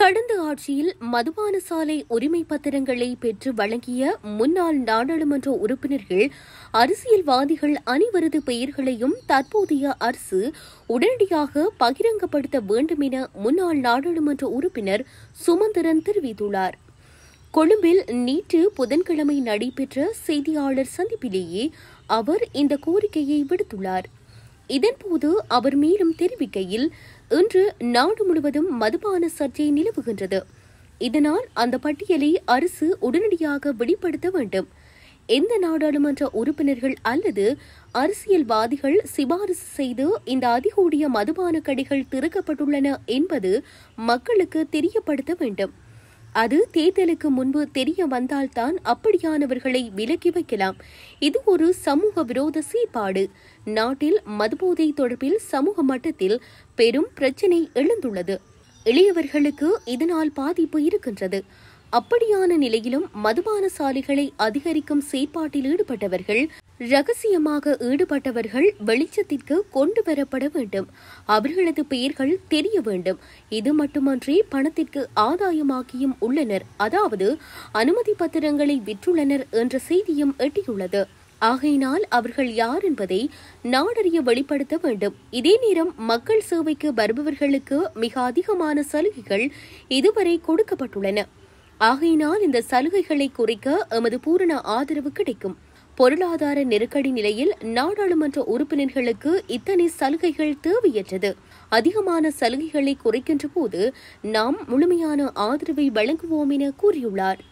கடந்த ஆட்சியில் மதுபான சாலை உரிமை பத்திரங்களை பெற்று வழங்கிய முன்னாள் நாடாளுமன்ற உறுப்பினர்கள் அரசியல்வாதிகள் அனைவரது பெயர்களையும் தற்போதைய அரசு உடனடியாக பகிரங்கப்படுத்த வேண்டும் என முன்னாள் நாடாளுமன்ற உறுப்பினர் சுமந்திரன் தெரிவித்துள்ளார் கொழும்பில் நேற்று புதன்கிழமை நடைபெற்ற செய்தியாளர் சந்திப்பிலேயே அவர் இந்த கோரிக்கையை விடுத்துள்ளார் இதன்போது அவர் மேலும் தெரிவிக்கையில் இன்று நாடு முழுவதும் மதுபான சர்ச்சை நிலவுகின்றது இதனால் அந்த பட்டியலை அரசு உடனடியாக வெளிப்படுத்த வேண்டும் எந்த நாடாளுமன்ற உறுப்பினர்கள் அல்லது அரசியல்வாதிகள் சிபாரிசு செய்து இந்த அதிகூடிய மதுபான கடைகள் திறக்கப்பட்டுள்ளன என்பது மக்களுக்கு தெரியப்படுத்த வேண்டும் அது தேர்தலுக்கு முன்பு தெரிய வந்தால்தான் அப்படியானவர்களை விலக்கி வைக்கலாம் இது ஒரு சமூக விரோத சீப்பாடு நாட்டில் மதுபோதை தொடர்பில் சமூக மட்டத்தில் பெரும் பிரச்சினை எழுந்துள்ளது எளியவர்களுக்கு இதனால் பாதிப்பு இருக்கின்றது அப்படியான நிலையிலும் மதுபான சாலைகளை அதிகரிக்கும் செயற்பாட்டில் ஈடுபட்டவர்கள் ரகசியமாக ஈடுபட்டவர்கள் வெளிச்சத்திற்கு கொண்டு வரப்பட வேண்டும் அவர்களது பெயர்கள் தெரிய வேண்டும் இது மட்டுமன்றி பணத்திற்கு ஆதாயமாகியும் உள்ளனர் அதாவது அனுமதி பத்திரங்களை விற்றுள்ளனர் என்ற செய்தியும் எட்டியுள்ளது ஆகையினால் அவர்கள் யார் என்பதை நாடறிய வெளிப்படுத்த வேண்டும் இதே நேரம் மக்கள் சேவைக்கு வருபவர்களுக்கு மிக அதிகமான சலுகைகள் இதுவரை கொடுக்கப்பட்டுள்ளன ஆகையினால் இந்த சலுகைகளை குறைக்க எமது பூரண ஆதரவு கிடைக்கும் பொருளாதார நெருக்கடி நிலையில் நாடாளுமன்ற உறுப்பினர்களுக்கு இத்தனை சலுகைகள் தேவையற்றது அதிகமான சலுகைகளை குறைக்கின்ற போது நாம் முழுமையான ஆதரவை வழங்குவோம் என கூறியுள்ளார்